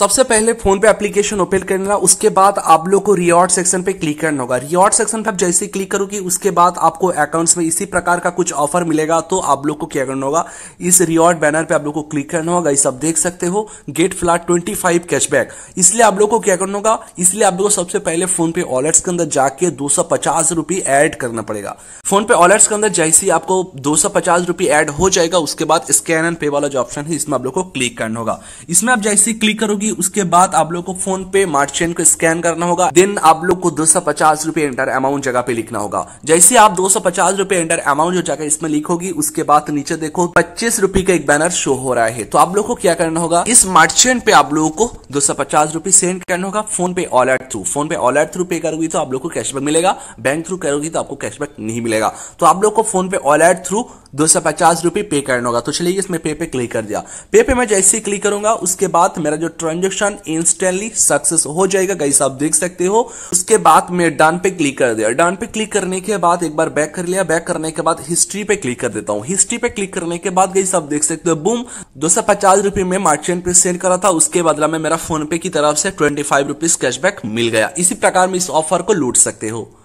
सबसे पहले फोन पे एप्लीकेशन ओपन करना उसके बाद आप लोग को रिवॉर्ड सेक्शन पे क्लिक करना होगा रिवॉर्ड सेक्शन पे आप जैसे क्लिक करोगे उसके बाद आपको अकाउंट्स में इसी प्रकार का कुछ ऑफर मिलेगा तो आप लोग को क्या करना होगा इस रिवॉर्ड बैनर पे आप लोग को क्लिक करना होगा इस आप देख सकते हो get flat twenty five cashback इसलिए आप लोग को क्या करना होगा इसलिए आप लोग को सबसे पहले फोन पे ऑलेट्स के अंदर जाके दो सौ पचास एड करना पड़ेगा फोन पे ऑलेट्स के अंदर जैसे ही आपको दो सौ पचास रुपये एड हो जाएगा उसके बाद स्कैन एंड पे वाला जो ऑप्शन है इसमें आप लोग को क्लिक करना होगा इसमें आप जैसे क्लिक करोगे होगी उसके बाद आप लोग को फोन पे मार्चेंट को स्कैन करना होगा देन आप लोग को दो सौ पचास रुपए एंटर अमाउंट जगह पे लिखना होगा जैसे आप दो सौ पचास रुपए एंटर अमाउंट जो जगह इसमें लिखोगी उसके बाद तो नीचे देखो पच्चीस रुपए का एक बैनर शो हो रहा है तो आप लोग को क्या करना होगा इस मार्चेंट पे आप लोगों को दो सौ पचास रुपए सेंड करना होगा PhonePe wallet through PhonePe wallet through pay करोगी तो आप लोग को कैशबैक मिलेगा बैंक थ्रू करोगी तो आपको कैशबैक नहीं मिलेगा तो आप लोग को phone PhonePe wallet through दो सौ पचास रुपये पे करना होगा तो चलिए इसमें पे पे क्लिक कर दिया पे पे मैं जैसे ही क्लिक करूंगा उसके बाद मेरा जो ट्रांजेक्शन इंस्टेंटली सक्सेस हो जाएगा गाइस आप देख सकते हो उसके बाद मैं डन पे क्लिक कर दिया डन पे क्लिक करने के बाद एक बार बैक कर लिया बैक करने के बाद हिस्ट्री पे क्लिक कर देता हूँ हिस्ट्री पे क्लिक करने के बाद गाइस आप देख सकते हो बूम दो सौ पचास रुपये में मार्चेंट पे सेंड करा था उसके बदला में मेरा फोन पे की तरफ से ट्वेंटी फाइव रुपीज कैशबैक मिल गया इसी प्रकार में इस ऑफर को लूट सकते हो